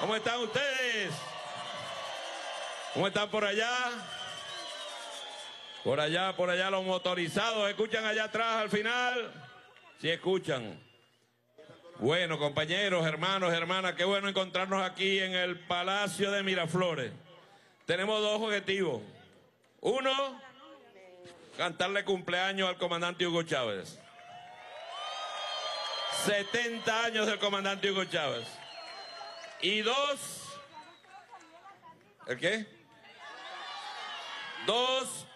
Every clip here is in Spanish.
¿Cómo están ustedes? ¿Cómo están por allá? Por allá, por allá los motorizados. ¿Escuchan allá atrás al final? Sí, escuchan. Bueno, compañeros, hermanos, hermanas, qué bueno encontrarnos aquí en el Palacio de Miraflores. Tenemos dos objetivos. Uno, cantarle cumpleaños al comandante Hugo Chávez. 70 años del comandante Hugo Chávez. Y dos. ¿El qué? Dos.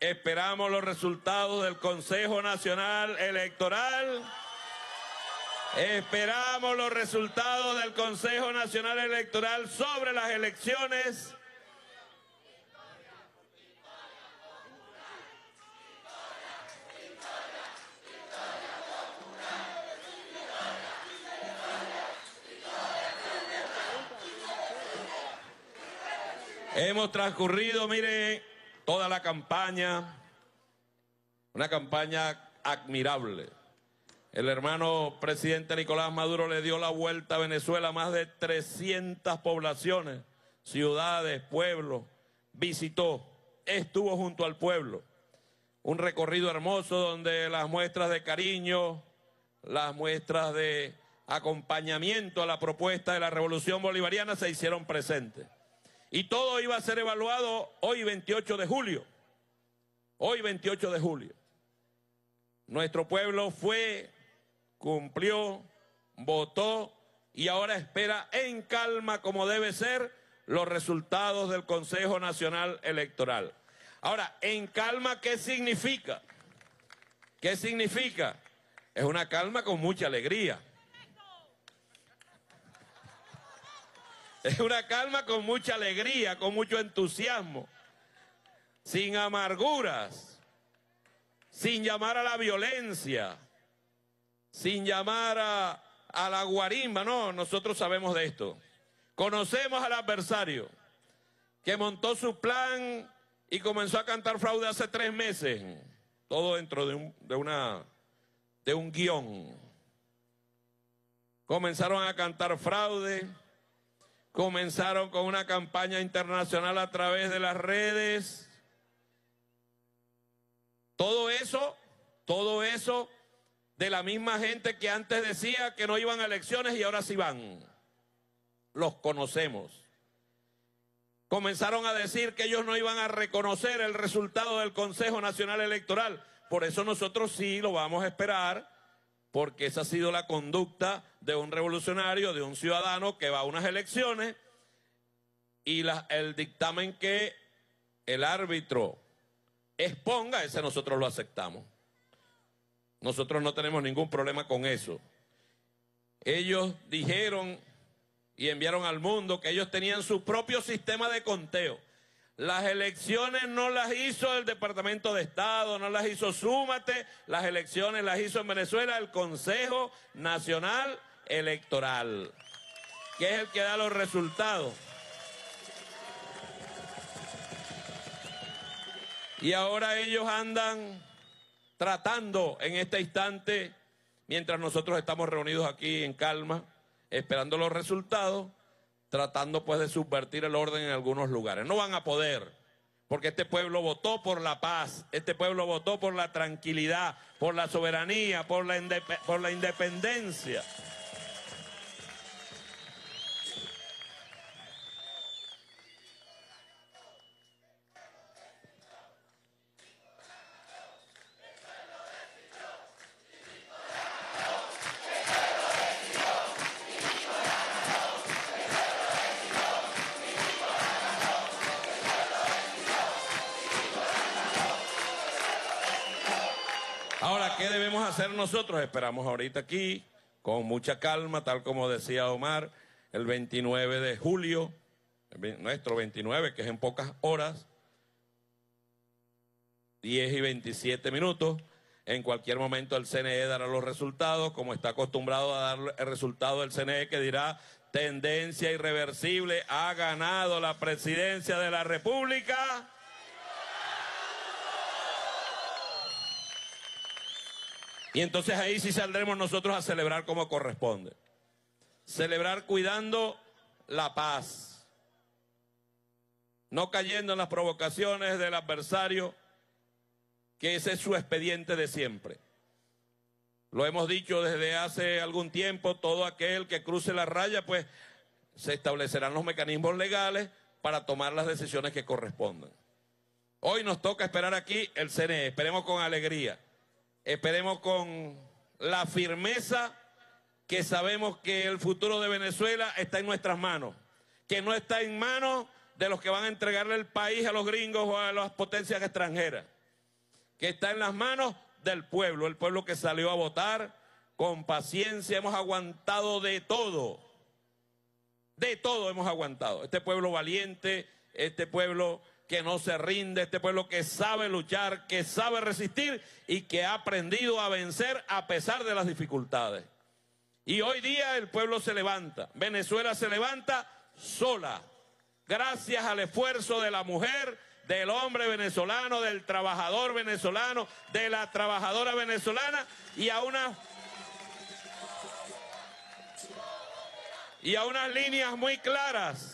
Esperamos los resultados del Consejo Nacional Electoral. Esperamos los resultados del Consejo Nacional Electoral sobre las elecciones. Hemos transcurrido, mire, toda la campaña, una campaña admirable. El hermano presidente Nicolás Maduro le dio la vuelta a Venezuela, más de 300 poblaciones, ciudades, pueblos, visitó, estuvo junto al pueblo. Un recorrido hermoso donde las muestras de cariño, las muestras de acompañamiento a la propuesta de la revolución bolivariana se hicieron presentes. Y todo iba a ser evaluado hoy 28 de julio. Hoy 28 de julio. Nuestro pueblo fue, cumplió, votó y ahora espera en calma, como debe ser, los resultados del Consejo Nacional Electoral. Ahora, en calma, ¿qué significa? ¿Qué significa? Es una calma con mucha alegría. Es una calma con mucha alegría, con mucho entusiasmo, sin amarguras, sin llamar a la violencia, sin llamar a, la guarimba. No, nosotros sabemos de esto. Conocemos al adversario que montó su plan y comenzó a cantar fraude hace tres meses. Todo dentro de un, una, de un guión. Comenzaron a cantar fraude Comenzaron con una campaña internacional a través de las redes. Todo eso, todo eso de la misma gente que antes decía que no iban a elecciones y ahora sí van. Los conocemos comenzaron a decir que ellos no iban a reconocer el resultado del Consejo Nacional Electoral. Por eso nosotros sí lo vamos a esperar porque esa ha sido la conducta de un revolucionario, de un ciudadano que va a unas elecciones y el dictamen que el árbitro exponga, ese nosotros lo aceptamos. Nosotros no tenemos ningún problema con eso. Ellos dijeron y enviaron al mundo que ellos tenían su propio sistema de conteo. Las elecciones no las hizo el Departamento de Estado, no las hizo Súmate, las elecciones las hizo en Venezuela el Consejo Nacional Electoral, que es el que da los resultados. Y ahora ellos andan tratando en este instante, mientras nosotros estamos reunidos aquí en calma, esperando los resultados, tratando pues de subvertir el orden en algunos lugares. No van a poder, porque este pueblo votó por la paz, este pueblo votó por la tranquilidad, por la soberanía, por la, por la independencia. Ahora, ¿qué debemos hacer nosotros? Esperamos ahorita aquí, con mucha calma, tal como decía Omar, el 29 de julio, nuestro 29, que es en pocas horas, 10 y 27 minutos. En cualquier momento el CNE dará los resultados, como está acostumbrado a dar el resultado del CNE, que dirá tendencia irreversible, ha ganado la presidencia de la República. Y entonces ahí sí saldremos nosotros a celebrar como corresponde. Celebrar cuidando la paz. No cayendo en las provocaciones del adversario, que ese es su expediente de siempre. Lo hemos dicho desde hace algún tiempo, todo aquel que cruce la raya, pues se establecerán los mecanismos legales para tomar las decisiones que correspondan. Hoy nos toca esperar aquí el CNE, esperemos con alegría. Esperemos con la firmeza que sabemos que el futuro de Venezuela está en nuestras manos, que no está en manos de los que van a entregarle el país a los gringos o a las potencias extranjeras, que está en las manos del pueblo, el pueblo que salió a votar con paciencia, hemos aguantado de todo, de todo hemos aguantado. Este pueblo valiente, este pueblo que no se rinde, este pueblo que sabe luchar, que sabe resistir y que ha aprendido a vencer a pesar de las dificultades. Y hoy día el pueblo se levanta, Venezuela se levanta sola, gracias al esfuerzo de la mujer, del hombre venezolano, del trabajador venezolano, de la trabajadora venezolana y a y a unas líneas muy claras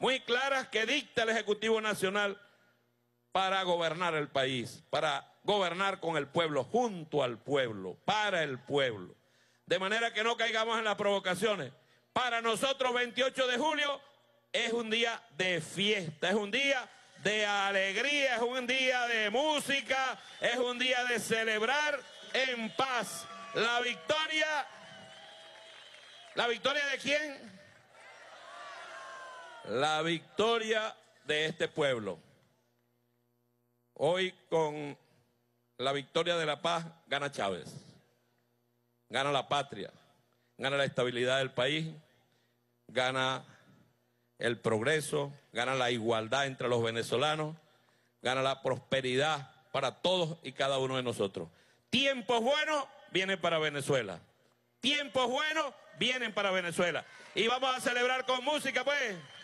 muy claras que dicta el Ejecutivo Nacional para gobernar el país, para gobernar con el pueblo, junto al pueblo, para el pueblo. De manera que no caigamos en las provocaciones. Para nosotros 28 de julio es un día de fiesta, es un día de alegría, es un día de música, es un día de celebrar en paz la victoria. ¿La victoria de quién? la victoria de este pueblo. Hoy con la victoria de la paz gana Chávez, gana la patria, gana la estabilidad del país, gana el progreso, gana la igualdad entre los venezolanos, gana la prosperidad para todos y cada uno de nosotros. Tiempos buenos vienen para Venezuela. Tiempos buenos vienen para Venezuela. Y vamos a celebrar con música, pues.